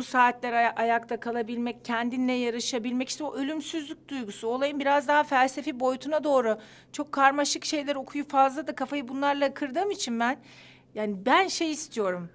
Bu saatler ay- ayakta kalabilmek, kendinle yarışabilmek işte o ölümsüzlük duygusu. Olayın biraz daha felsefi boyutuna doğru çok karmaşık şeyler okuyup fazla da kafayı bunlarla kırdığım için ben yani ben şey istiyorum.